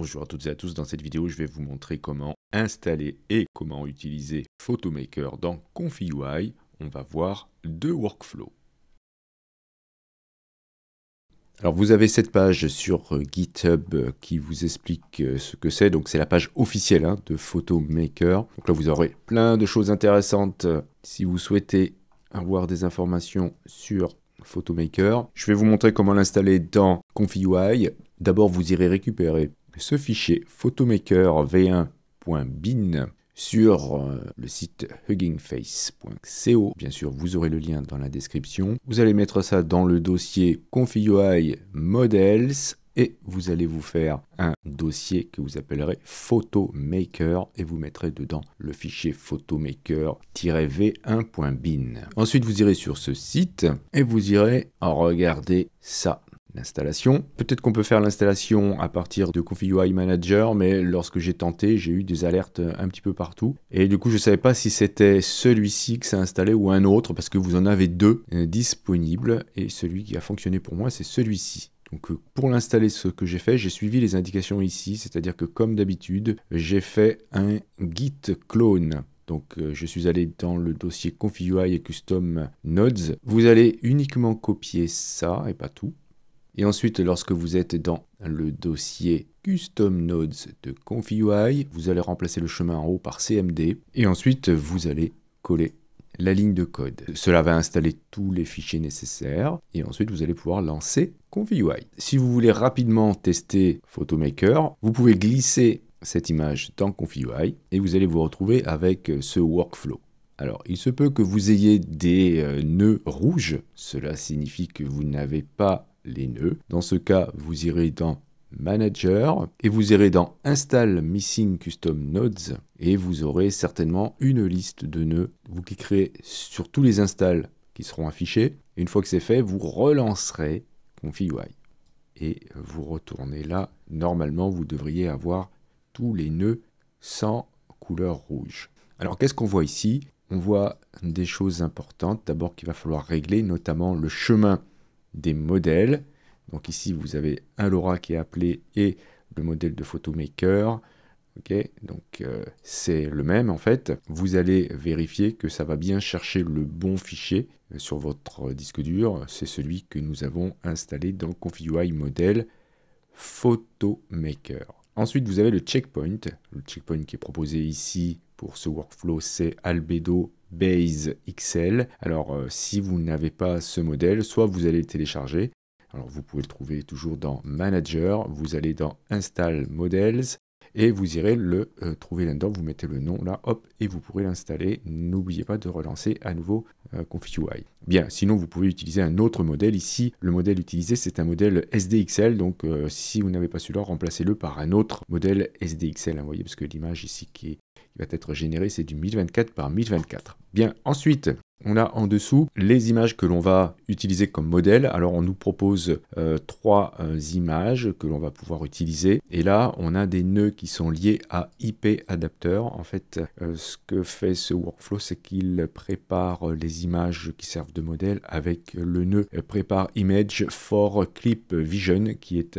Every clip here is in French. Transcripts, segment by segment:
Bonjour à toutes et à tous, dans cette vidéo je vais vous montrer comment installer et comment utiliser Photomaker dans UI. On va voir deux workflows. Alors vous avez cette page sur euh, GitHub euh, qui vous explique euh, ce que c'est. Donc c'est la page officielle hein, de Photomaker. Donc là vous aurez plein de choses intéressantes si vous souhaitez avoir des informations sur Photomaker. Je vais vous montrer comment l'installer dans UI. D'abord vous irez récupérer ce fichier photomaker v1.bin sur euh, le site huggingface.co. Bien sûr, vous aurez le lien dans la description. Vous allez mettre ça dans le dossier ConfigUI Models et vous allez vous faire un dossier que vous appellerez PhotoMaker et vous mettrez dedans le fichier photomaker-v1.bin. Ensuite, vous irez sur ce site et vous irez regarder ça l'installation. Peut-être qu'on peut faire l'installation à partir de Config UI Manager, mais lorsque j'ai tenté, j'ai eu des alertes un petit peu partout. Et du coup, je ne savais pas si c'était celui-ci que ça installé ou un autre, parce que vous en avez deux disponibles, et celui qui a fonctionné pour moi, c'est celui-ci. Donc euh, pour l'installer, ce que j'ai fait, j'ai suivi les indications ici, c'est-à-dire que comme d'habitude, j'ai fait un git clone. Donc euh, je suis allé dans le dossier config UI et custom nodes. Vous allez uniquement copier ça et pas tout. Et ensuite, lorsque vous êtes dans le dossier Custom Nodes de ConfigUI, vous allez remplacer le chemin en haut par CMD. Et ensuite, vous allez coller la ligne de code. Cela va installer tous les fichiers nécessaires et ensuite vous allez pouvoir lancer ConfigUI. Si vous voulez rapidement tester PhotoMaker, vous pouvez glisser cette image dans ConfigUI et vous allez vous retrouver avec ce workflow. Alors, il se peut que vous ayez des euh, nœuds rouges, cela signifie que vous n'avez pas les nœuds. Dans ce cas, vous irez dans Manager et vous irez dans Install Missing Custom Nodes et vous aurez certainement une liste de nœuds. Vous cliquerez sur tous les installs qui seront affichés. une fois que c'est fait, vous relancerez UI et vous retournez là. Normalement, vous devriez avoir tous les nœuds sans couleur rouge. Alors, qu'est-ce qu'on voit ici On voit des choses importantes. D'abord, qu'il va falloir régler, notamment le chemin des modèles. Donc ici, vous avez un LoRa qui est appelé et le modèle de Photomaker. ok donc euh, c'est le même en fait. Vous allez vérifier que ça va bien chercher le bon fichier euh, sur votre disque dur. C'est celui que nous avons installé dans ConfigUI modèle Photomaker. Ensuite, vous avez le checkpoint. Le checkpoint qui est proposé ici pour ce workflow, c'est Albedo Base XL. Alors, euh, si vous n'avez pas ce modèle, soit vous allez le télécharger. Alors, vous pouvez le trouver toujours dans Manager. Vous allez dans Install Models et vous irez le euh, trouver là-dedans, vous mettez le nom là, hop, et vous pourrez l'installer. N'oubliez pas de relancer à nouveau euh, Config UI. Bien, sinon vous pouvez utiliser un autre modèle. Ici, le modèle utilisé, c'est un modèle SDXL, donc euh, si vous n'avez pas celui-là, remplacez-le par un autre modèle SDXL, hein, Vous voyez, parce que l'image ici qui va être générée, c'est du 1024 par 1024. Bien, ensuite, on a en dessous les images que l'on va utiliser comme modèle. Alors on nous propose euh, trois euh, images que l'on va pouvoir utiliser. Et là, on a des nœuds qui sont liés à IP Adapter. En fait, euh, ce que fait ce workflow, c'est qu'il prépare les images qui servent de modèle avec le nœud prépare image for clip vision qui est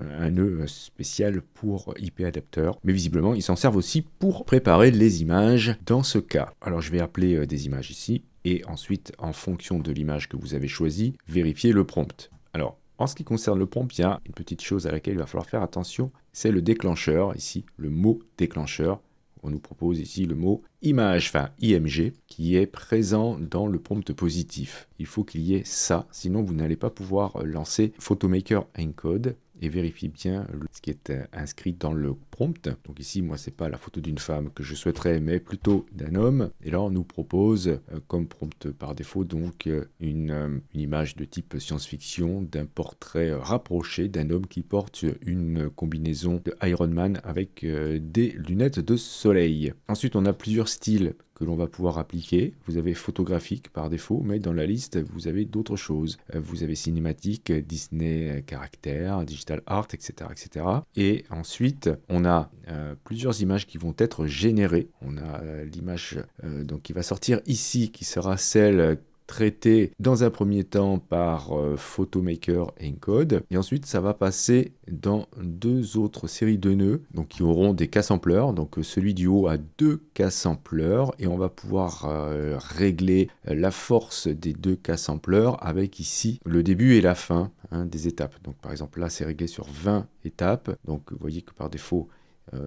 un nœud euh, spécial pour IP adapteur. Mais visiblement, ils s'en servent aussi pour préparer les images dans ce cas. Alors je vais appeler euh, des images ici et ensuite, en fonction de l'image que vous avez choisie, vérifier le prompt. Alors, en ce qui concerne le prompt, il y a une petite chose à laquelle il va falloir faire attention, c'est le déclencheur, ici, le mot déclencheur. On nous propose ici le mot image, enfin IMG, qui est présent dans le prompt positif. Il faut qu'il y ait ça, sinon vous n'allez pas pouvoir euh, lancer Photomaker Encode et vérifie bien ce qui est euh, inscrit dans le prompt. Donc ici, moi, c'est pas la photo d'une femme que je souhaiterais, mais plutôt d'un homme. Et là, on nous propose euh, comme prompt par défaut donc euh, une, une image de type science-fiction d'un portrait rapproché d'un homme qui porte une combinaison de Iron Man avec des lunettes de soleil. Ensuite, on a plusieurs styles que l'on va pouvoir appliquer. Vous avez photographique par défaut, mais dans la liste, vous avez d'autres choses. Euh, vous avez cinématique, Disney euh, caractère, digital art, etc. etc. Et ensuite, on a euh, plusieurs images qui vont être générées. On a l'image donc qui va sortir ici, qui sera celle traité dans un premier temps par euh, Photomaker Encode et ensuite ça va passer dans deux autres séries de nœuds donc qui auront des casse ampleurs. donc euh, celui du haut a deux casse ampleurs, et on va pouvoir euh, régler la force des deux casse ampleurs avec ici le début et la fin hein, des étapes donc par exemple là c'est réglé sur 20 étapes donc vous voyez que par défaut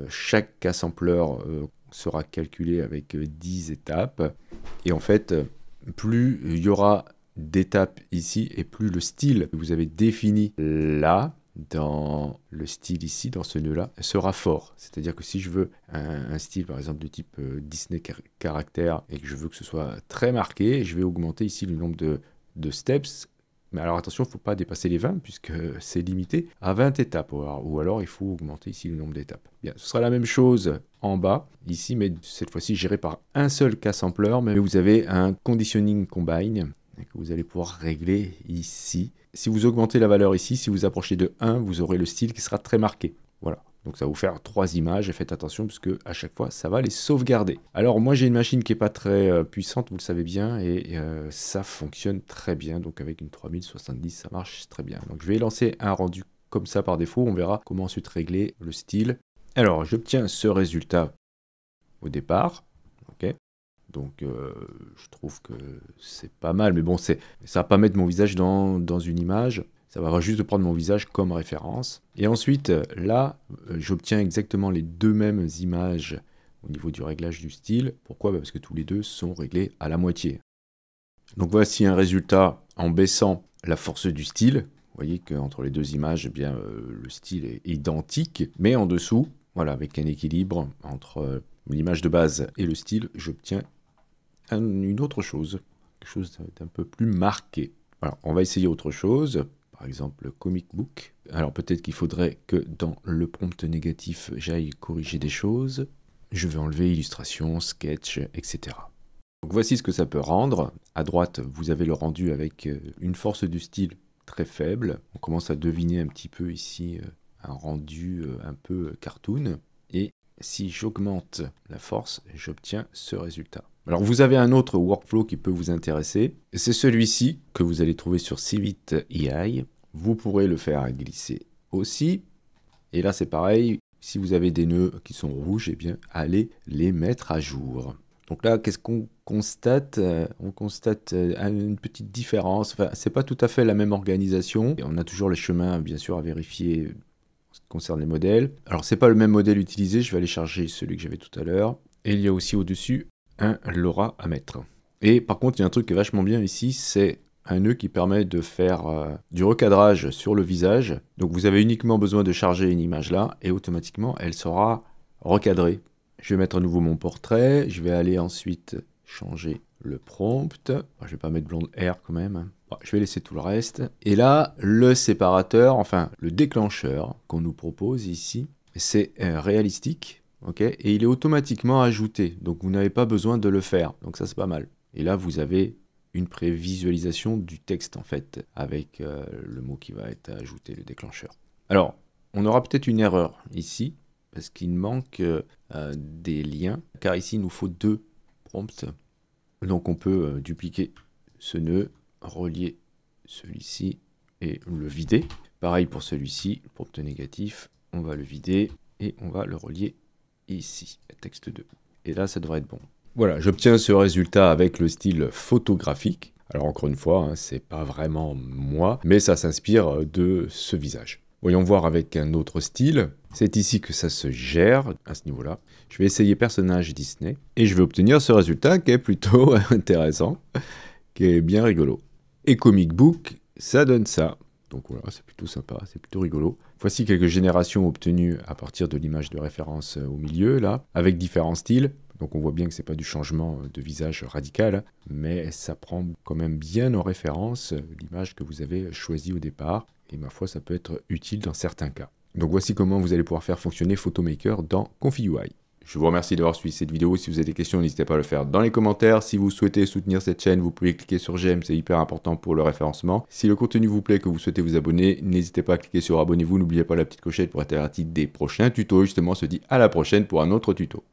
chaque casse ampleur sera calculé avec 10 étapes et en fait plus il y aura d'étapes ici et plus le style que vous avez défini là, dans le style ici, dans ce nœud-là, sera fort. C'est-à-dire que si je veux un, style, par exemple, de type euh, Disney caractère et que je veux que ce soit très marqué, je vais augmenter ici le nombre de, steps. Mais alors attention, il ne faut pas dépasser les 20 puisque c'est limité à 20 étapes. alors, ou alors, il faut augmenter ici le nombre d'étapes. Bien, ce sera la même chose en bas, ici, mais cette fois-ci géré par un seul casse ampleur. mais vous avez un conditioning combine que vous allez pouvoir régler ici. Si vous augmentez la valeur ici, si vous approchez de 1, vous aurez le style qui sera très marqué. Voilà, donc ça vous faire trois images et faites attention puisque à chaque fois ça va les sauvegarder. Alors moi j'ai une machine qui n'est pas très euh, puissante, vous le savez bien, et euh, ça fonctionne très bien. Donc avec une 3070 ça marche très bien. Donc je vais lancer un rendu comme ça par défaut, on verra comment ensuite régler le style. Alors, j'obtiens ce résultat au départ. donc, euh, je trouve que c'est pas mal. Mais bon, c'est, ça va pas mettre mon visage dans, une image. Ça va juste prendre mon visage comme référence. Et ensuite, là, euh, j'obtiens exactement les deux mêmes images au niveau du réglage du style. Pourquoi bah, Parce que tous les deux sont réglés à la moitié. Donc voici un résultat en baissant la force du style. Vous voyez qu'entre les deux images, eh bien, euh, le style est identique, mais en dessous, voilà, avec un équilibre entre euh, l'image de base et le style, j'obtiens une autre chose, quelque chose d'un peu plus marqué. Alors, on va essayer autre chose, par exemple le comic book. Alors peut-être qu'il faudrait que dans le prompt négatif, j'aille corriger des choses. Je vais enlever illustration, sketch, etc. Donc voici ce que ça peut rendre. À droite, vous avez le rendu avec euh, une force du style très faible. On commence à deviner un petit peu ici euh, rendu euh, un peu cartoon. Et si j'augmente la force, j'obtiens ce résultat. Alors vous avez un autre workflow qui peut vous intéresser. C'est celui-ci que vous allez trouver sur AI. Vous pourrez le faire glisser aussi. Et là c'est pareil, si vous avez des nœuds qui sont rouges, eh bien allez les mettre à jour. Donc là, qu'est-ce qu'on constate euh, On constate euh, une petite différence. Enfin, c'est pas tout à fait la même organisation. Et on a toujours les chemins, bien sûr, à vérifier concerne les modèles. Alors c'est pas le même modèle utilisé, je vais aller charger celui que j'avais tout à l'heure. Et il y a aussi au-dessus un LoRa à mettre. Et par contre, il y a un truc qui est vachement bien ici, c'est un nœud qui permet de faire euh, du recadrage sur le visage. Donc vous avez uniquement besoin de charger une image là, et automatiquement elle sera recadrée. Je vais mettre à nouveau mon portrait, je vais aller ensuite changer le prompt. Ah, je vais pas mettre blonde R quand même. Hein. Ah, je vais laisser tout le reste. Et là, le séparateur, enfin le déclencheur qu'on nous propose ici, c'est euh, réalistique. et il est automatiquement ajouté. Donc vous n'avez pas besoin de le faire. Donc ça c'est pas mal. Et là, vous avez une prévisualisation du texte en fait, avec euh, le mot qui va être ajouté, le déclencheur. Alors, on aura peut-être une erreur ici, parce qu'il manque euh, des liens, car ici il nous faut deux prompts donc on peut euh, dupliquer ce nœud, relier celui-ci et le vider. Pareil pour celui-ci, pour le négatif, on va le vider et on va le relier ici, texte 2. Et là, ça devrait être bon. Voilà, j'obtiens ce résultat avec le style photographique. Alors encore une fois, hein, c'est pas vraiment moi, mais ça s'inspire euh, de ce visage. Voyons voir avec un autre style. C'est ici que ça se gère, à ce niveau-là. Je vais essayer personnage Disney, et je vais obtenir ce résultat qui est plutôt intéressant, qui est bien rigolo. Et comic book, ça donne ça. Donc voilà, c'est plutôt sympa, c'est plutôt rigolo. Voici quelques générations obtenues à partir de l'image de référence euh, au milieu, là, avec différents styles. Donc on voit bien que c'est pas du changement de visage radical, mais ça prend quand même bien en référence euh, l'image que vous avez choisie au départ. Et ma foi, ça peut être utile dans certains cas. Donc voici comment vous allez pouvoir faire fonctionner Photomaker dans ConfigUI. Je vous remercie d'avoir suivi cette vidéo. Si vous avez des questions, n'hésitez pas à le faire dans les commentaires. Si vous souhaitez soutenir cette chaîne, vous pouvez cliquer sur j'aime, c'est hyper important pour le référencement. Si le contenu vous plaît, que vous souhaitez vous abonner, n'hésitez pas à cliquer sur abonnez-vous. N'oubliez pas la petite clochette pour être averti des prochains tutos. Justement, on se dit à la prochaine pour un autre tuto.